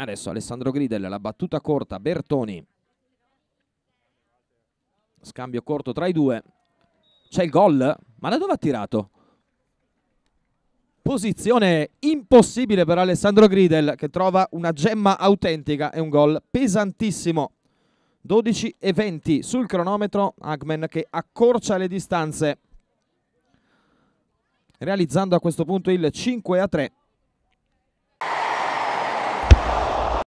Adesso Alessandro Gridel, la battuta corta, Bertoni. Scambio corto tra i due. C'è il gol, ma da dove ha tirato? Posizione impossibile per Alessandro Gridel che trova una gemma autentica e un gol pesantissimo. 12 e 20 sul cronometro, Agmen che accorcia le distanze realizzando a questo punto il 5 a 3